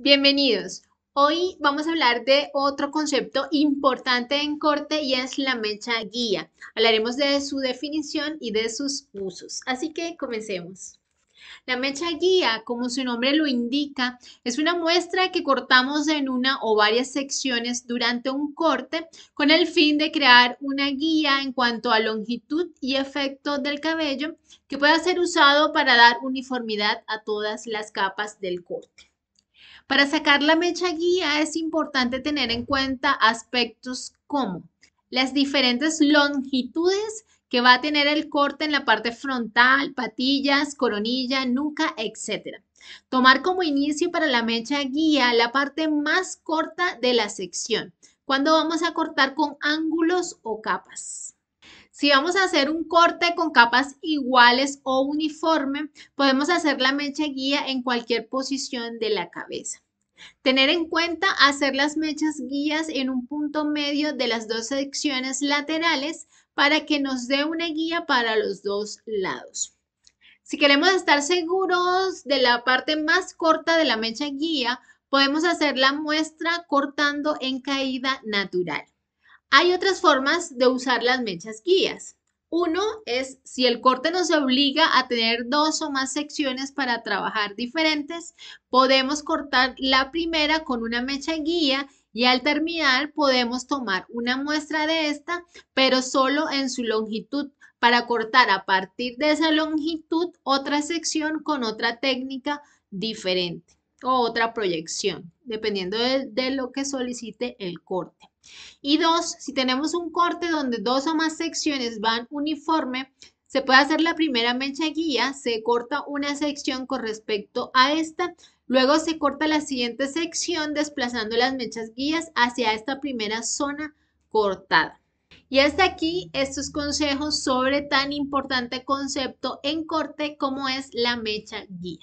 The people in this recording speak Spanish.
Bienvenidos. Hoy vamos a hablar de otro concepto importante en corte y es la mecha guía. Hablaremos de su definición y de sus usos. Así que comencemos. La mecha guía, como su nombre lo indica, es una muestra que cortamos en una o varias secciones durante un corte con el fin de crear una guía en cuanto a longitud y efecto del cabello que pueda ser usado para dar uniformidad a todas las capas del corte. Para sacar la mecha guía es importante tener en cuenta aspectos como las diferentes longitudes que va a tener el corte en la parte frontal, patillas, coronilla, nuca, etc. Tomar como inicio para la mecha guía la parte más corta de la sección, cuando vamos a cortar con ángulos o capas. Si vamos a hacer un corte con capas iguales o uniforme, podemos hacer la mecha guía en cualquier posición de la cabeza. Tener en cuenta hacer las mechas guías en un punto medio de las dos secciones laterales para que nos dé una guía para los dos lados. Si queremos estar seguros de la parte más corta de la mecha guía, podemos hacer la muestra cortando en caída natural. Hay otras formas de usar las mechas guías. Uno es si el corte nos obliga a tener dos o más secciones para trabajar diferentes, podemos cortar la primera con una mecha guía y al terminar podemos tomar una muestra de esta, pero solo en su longitud para cortar a partir de esa longitud otra sección con otra técnica diferente o otra proyección, dependiendo de, lo que solicite el corte. Y dos, si tenemos un corte donde dos o más secciones van uniforme, se puede hacer la primera mecha guía, se corta una sección con respecto a esta, luego se corta la siguiente sección desplazando las mechas guías hacia esta primera zona cortada. Y hasta aquí estos consejos sobre tan importante concepto en corte como es la mecha guía.